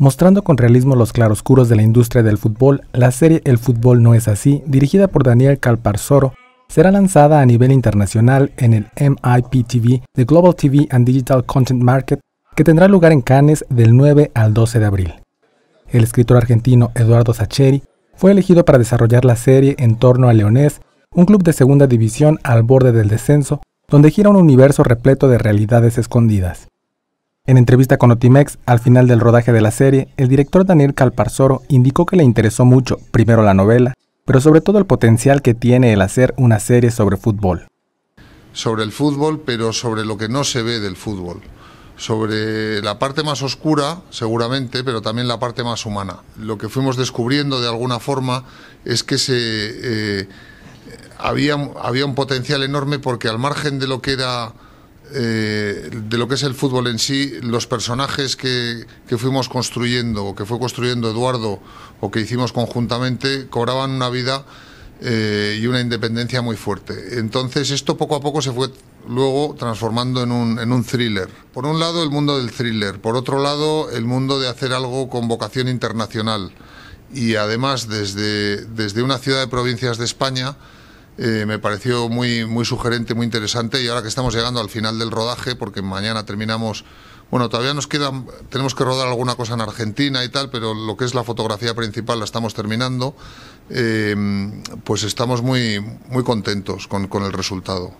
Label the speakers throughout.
Speaker 1: Mostrando con realismo los claroscuros de la industria del fútbol, la serie El fútbol no es así, dirigida por Daniel Calparsoro, será lanzada a nivel internacional en el MIPTV, The Global TV and Digital Content Market, que tendrá lugar en Cannes del 9 al 12 de abril. El escritor argentino Eduardo Sacheri fue elegido para desarrollar la serie en torno a Leonés, un club de segunda división al borde del descenso, donde gira un universo repleto de realidades escondidas. En entrevista con Otimex, al final del rodaje de la serie, el director Daniel Calparsoro indicó que le interesó mucho, primero la novela, pero sobre todo el potencial que tiene el hacer una serie sobre fútbol.
Speaker 2: Sobre el fútbol, pero sobre lo que no se ve del fútbol. Sobre la parte más oscura, seguramente, pero también la parte más humana. Lo que fuimos descubriendo de alguna forma es que se, eh, había, había un potencial enorme porque al margen de lo que era eh, de lo que es el fútbol en sí, los personajes que, fuimos construyendo o que fue construyendo Eduardo o que hicimos conjuntamente cobraban una vida eh, y una independencia muy fuerte. Entonces esto poco a poco se fue luego transformando en un, en un thriller. Por un lado el mundo del thriller, por otro lado el mundo de hacer algo con vocación internacional y además desde, desde una ciudad de provincias de España, eh, me pareció muy, muy sugerente, muy interesante y ahora que estamos llegando al final del rodaje, porque mañana terminamos, bueno, todavía nos quedan, tenemos que rodar alguna cosa en Argentina y tal, pero lo que es la fotografía principal la estamos terminando, eh, pues estamos muy, muy contentos con, con el resultado.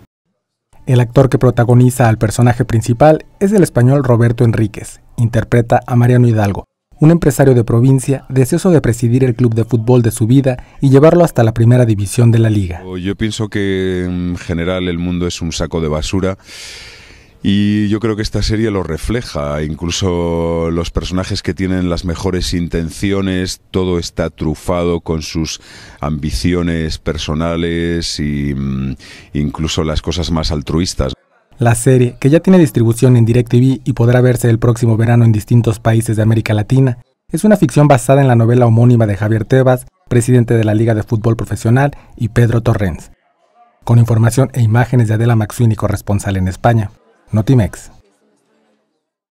Speaker 1: El actor que protagoniza al personaje principal es el español Roberto Enríquez, interpreta a Mariano Hidalgo, un empresario de provincia deseoso de presidir el club de fútbol de su vida y llevarlo hasta la primera división de la liga.
Speaker 3: Oh, yo pienso que en general el mundo es un saco de basura. Y yo creo que esta serie lo refleja, incluso los personajes que tienen las mejores intenciones, todo está trufado con sus ambiciones personales e incluso las cosas más altruistas.
Speaker 1: La serie, que ya tiene distribución en DirecTV y podrá verse el próximo verano en distintos países de América Latina, es una ficción basada en la novela homónima de Javier Tebas, presidente de la Liga de Fútbol Profesional, y Pedro Torrens. Con información e imágenes de Adela y corresponsal en España. Notimex.